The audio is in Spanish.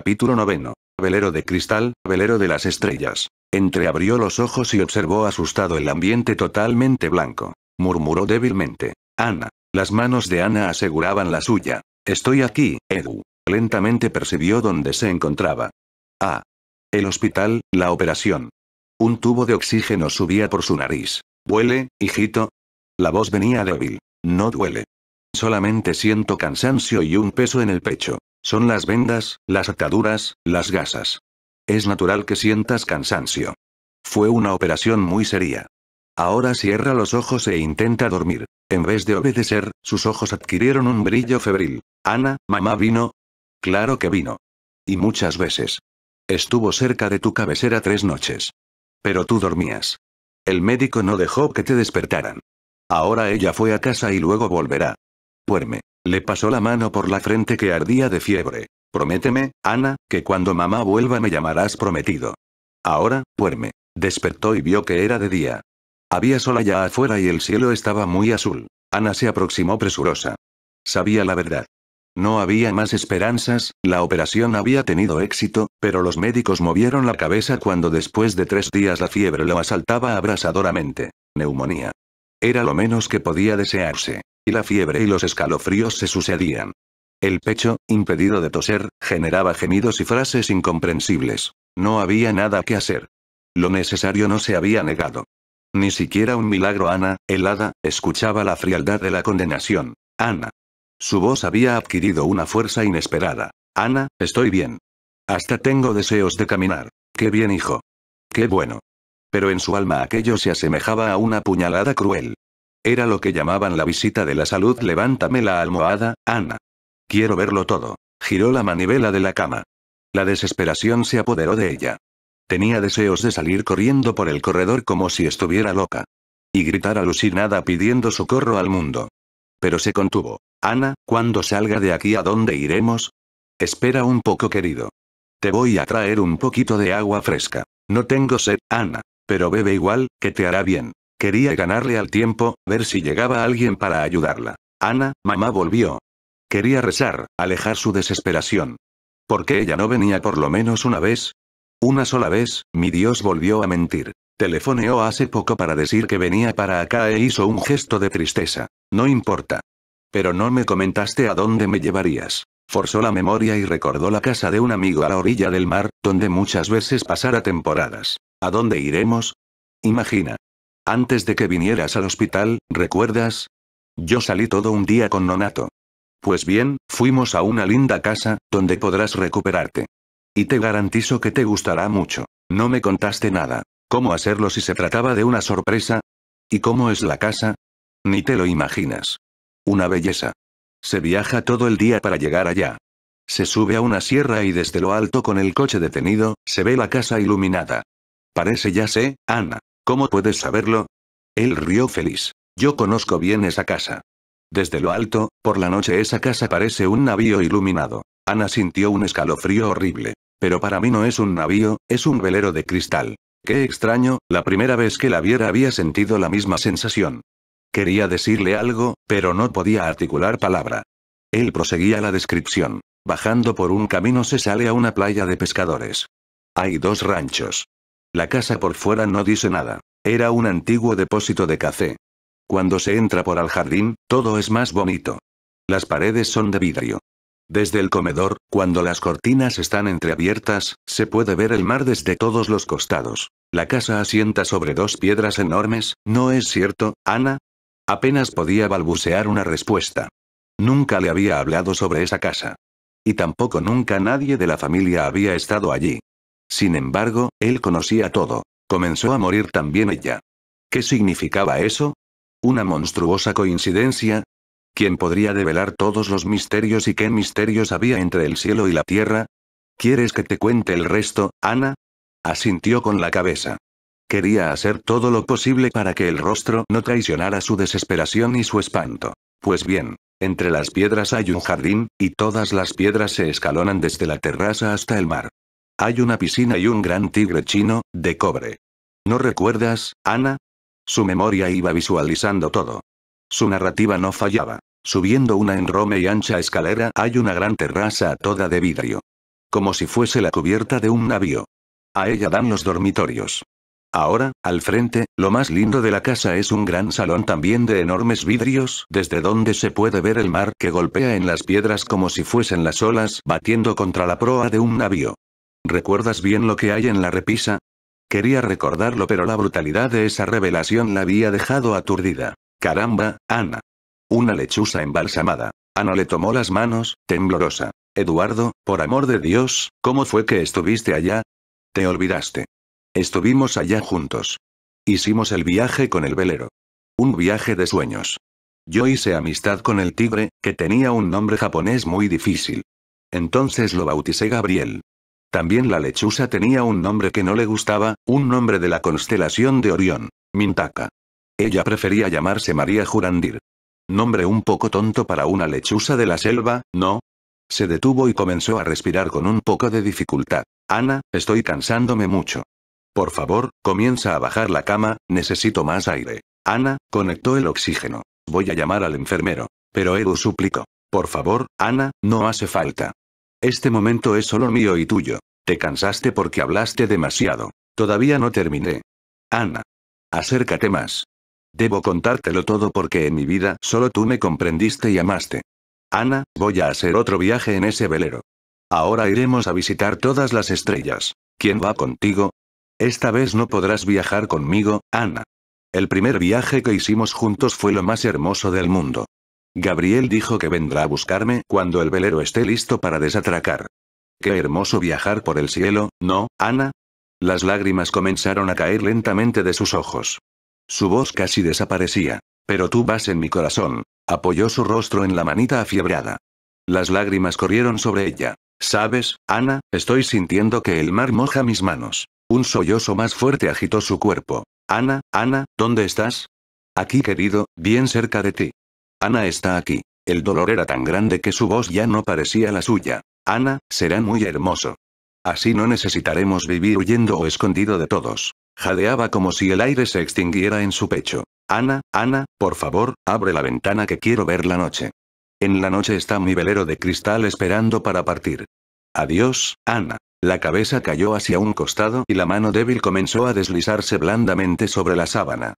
Capítulo noveno. Velero de cristal, velero de las estrellas. Entreabrió los ojos y observó asustado el ambiente totalmente blanco. Murmuró débilmente. Ana. Las manos de Ana aseguraban la suya. Estoy aquí, Edu. Lentamente percibió dónde se encontraba. Ah. El hospital, la operación. Un tubo de oxígeno subía por su nariz. ¿Huele, hijito? La voz venía débil. No duele. Solamente siento cansancio y un peso en el pecho. Son las vendas, las ataduras, las gasas. Es natural que sientas cansancio. Fue una operación muy seria. Ahora cierra los ojos e intenta dormir. En vez de obedecer, sus ojos adquirieron un brillo febril. Ana, mamá vino. Claro que vino. Y muchas veces. Estuvo cerca de tu cabecera tres noches. Pero tú dormías. El médico no dejó que te despertaran. Ahora ella fue a casa y luego volverá. Duerme. Le pasó la mano por la frente que ardía de fiebre. Prométeme, Ana, que cuando mamá vuelva me llamarás prometido. Ahora, duerme. Despertó y vio que era de día. Había sol ya afuera y el cielo estaba muy azul. Ana se aproximó presurosa. Sabía la verdad. No había más esperanzas, la operación había tenido éxito, pero los médicos movieron la cabeza cuando después de tres días la fiebre lo asaltaba abrasadoramente. Neumonía. Era lo menos que podía desearse. Y la fiebre y los escalofríos se sucedían. El pecho, impedido de toser, generaba gemidos y frases incomprensibles. No había nada que hacer. Lo necesario no se había negado. Ni siquiera un milagro Ana, helada, escuchaba la frialdad de la condenación. Ana. Su voz había adquirido una fuerza inesperada. Ana, estoy bien. Hasta tengo deseos de caminar. Qué bien hijo. Qué bueno. Pero en su alma aquello se asemejaba a una puñalada cruel. Era lo que llamaban la visita de la salud. Levántame la almohada, Ana. Quiero verlo todo. Giró la manivela de la cama. La desesperación se apoderó de ella. Tenía deseos de salir corriendo por el corredor como si estuviera loca. Y gritar alucinada pidiendo socorro al mundo. Pero se contuvo. Ana, cuando salga de aquí a dónde iremos? Espera un poco querido. Te voy a traer un poquito de agua fresca. No tengo sed, Ana. Pero bebe igual, que te hará bien. Quería ganarle al tiempo, ver si llegaba alguien para ayudarla. Ana, mamá volvió. Quería rezar, alejar su desesperación. Porque ella no venía por lo menos una vez? Una sola vez, mi Dios volvió a mentir. Telefoneó hace poco para decir que venía para acá e hizo un gesto de tristeza. No importa. Pero no me comentaste a dónde me llevarías. Forzó la memoria y recordó la casa de un amigo a la orilla del mar, donde muchas veces pasara temporadas. ¿A dónde iremos? Imagina. Antes de que vinieras al hospital, ¿recuerdas? Yo salí todo un día con Nonato. Pues bien, fuimos a una linda casa, donde podrás recuperarte. Y te garantizo que te gustará mucho. No me contaste nada. ¿Cómo hacerlo si se trataba de una sorpresa? ¿Y cómo es la casa? Ni te lo imaginas. Una belleza. Se viaja todo el día para llegar allá. Se sube a una sierra y desde lo alto con el coche detenido, se ve la casa iluminada. Parece ya sé, Ana. ¿Cómo puedes saberlo? Él rió feliz. Yo conozco bien esa casa. Desde lo alto, por la noche esa casa parece un navío iluminado. Ana sintió un escalofrío horrible. Pero para mí no es un navío, es un velero de cristal. Qué extraño, la primera vez que la viera había sentido la misma sensación. Quería decirle algo, pero no podía articular palabra. Él proseguía la descripción. Bajando por un camino se sale a una playa de pescadores. Hay dos ranchos. La casa por fuera no dice nada. Era un antiguo depósito de café. Cuando se entra por el jardín, todo es más bonito. Las paredes son de vidrio. Desde el comedor, cuando las cortinas están entreabiertas, se puede ver el mar desde todos los costados. La casa asienta sobre dos piedras enormes, ¿no es cierto, Ana? Apenas podía balbucear una respuesta. Nunca le había hablado sobre esa casa. Y tampoco nunca nadie de la familia había estado allí. Sin embargo, él conocía todo. Comenzó a morir también ella. ¿Qué significaba eso? ¿Una monstruosa coincidencia? ¿Quién podría develar todos los misterios y qué misterios había entre el cielo y la tierra? ¿Quieres que te cuente el resto, Ana? Asintió con la cabeza. Quería hacer todo lo posible para que el rostro no traicionara su desesperación y su espanto. Pues bien, entre las piedras hay un jardín, y todas las piedras se escalonan desde la terraza hasta el mar. Hay una piscina y un gran tigre chino, de cobre. ¿No recuerdas, Ana? Su memoria iba visualizando todo. Su narrativa no fallaba. Subiendo una enrome y ancha escalera hay una gran terraza toda de vidrio. Como si fuese la cubierta de un navío. A ella dan los dormitorios. Ahora, al frente, lo más lindo de la casa es un gran salón también de enormes vidrios, desde donde se puede ver el mar que golpea en las piedras como si fuesen las olas batiendo contra la proa de un navío. ¿Recuerdas bien lo que hay en la repisa? Quería recordarlo pero la brutalidad de esa revelación la había dejado aturdida. Caramba, Ana. Una lechuza embalsamada. Ana le tomó las manos, temblorosa. Eduardo, por amor de Dios, ¿cómo fue que estuviste allá? Te olvidaste. Estuvimos allá juntos. Hicimos el viaje con el velero. Un viaje de sueños. Yo hice amistad con el tigre, que tenía un nombre japonés muy difícil. Entonces lo bauticé Gabriel. También la lechuza tenía un nombre que no le gustaba, un nombre de la constelación de Orión. Mintaka. Ella prefería llamarse María Jurandir. Nombre un poco tonto para una lechuza de la selva, ¿no? Se detuvo y comenzó a respirar con un poco de dificultad. Ana, estoy cansándome mucho. Por favor, comienza a bajar la cama, necesito más aire. Ana, conectó el oxígeno. Voy a llamar al enfermero. Pero Eru suplicó. Por favor, Ana, no hace falta. Este momento es solo mío y tuyo. Te cansaste porque hablaste demasiado. Todavía no terminé. Ana. Acércate más. Debo contártelo todo porque en mi vida solo tú me comprendiste y amaste. Ana, voy a hacer otro viaje en ese velero. Ahora iremos a visitar todas las estrellas. ¿Quién va contigo? Esta vez no podrás viajar conmigo, Ana. El primer viaje que hicimos juntos fue lo más hermoso del mundo. Gabriel dijo que vendrá a buscarme cuando el velero esté listo para desatracar. Qué hermoso viajar por el cielo, ¿no, Ana? Las lágrimas comenzaron a caer lentamente de sus ojos. Su voz casi desaparecía. Pero tú vas en mi corazón. Apoyó su rostro en la manita afiebrada. Las lágrimas corrieron sobre ella. Sabes, Ana, estoy sintiendo que el mar moja mis manos. Un sollozo más fuerte agitó su cuerpo. Ana, Ana, ¿dónde estás? Aquí, querido, bien cerca de ti. Ana está aquí. El dolor era tan grande que su voz ya no parecía la suya. Ana, será muy hermoso. Así no necesitaremos vivir huyendo o escondido de todos. Jadeaba como si el aire se extinguiera en su pecho. Ana, Ana, por favor, abre la ventana que quiero ver la noche. En la noche está mi velero de cristal esperando para partir. Adiós, Ana. La cabeza cayó hacia un costado y la mano débil comenzó a deslizarse blandamente sobre la sábana.